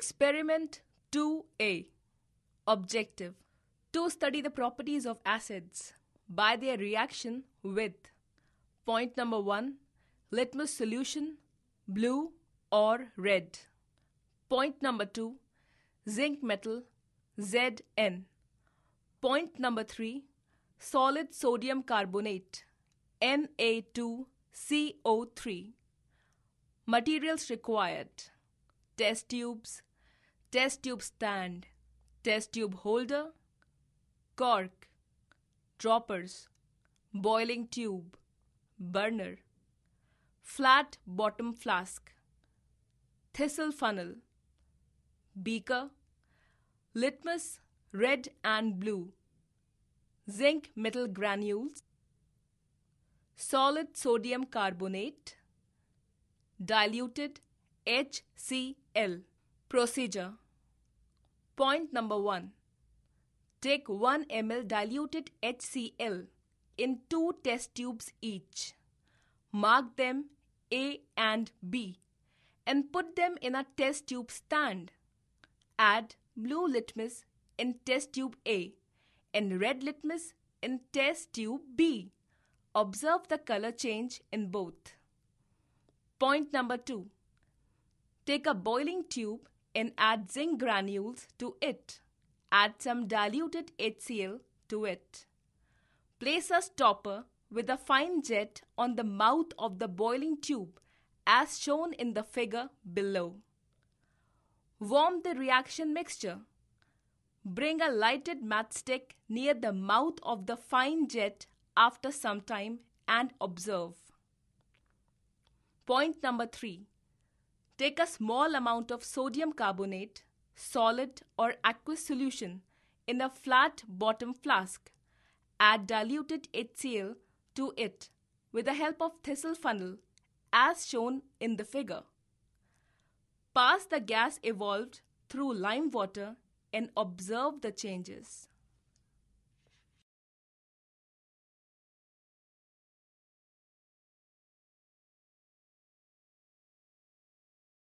Experiment 2A Objective To study the properties of acids by their reaction with Point number 1 Litmus solution blue or red. Point number 2 Zinc metal Zn. Point number 3 Solid sodium carbonate Na2CO3. Materials required test tubes, test tube stand, test tube holder, cork, droppers, boiling tube, burner, flat bottom flask, thistle funnel, beaker, litmus red and blue, zinc metal granules, solid sodium carbonate, diluted HCl. Procedure Point number 1 Take 1 ml diluted HCl in 2 test tubes each. Mark them A and B and put them in a test tube stand. Add blue litmus in test tube A and red litmus in test tube B. Observe the color change in both. Point number 2. Take a boiling tube and add zinc granules to it. Add some diluted HCl to it. Place a stopper with a fine jet on the mouth of the boiling tube as shown in the figure below. Warm the reaction mixture. Bring a lighted matchstick near the mouth of the fine jet after some time and observe. Point number 3 Take a small amount of sodium carbonate, solid or aqueous solution in a flat bottom flask. Add diluted HCl to it with the help of thistle funnel as shown in the figure. Pass the gas evolved through lime water and observe the changes.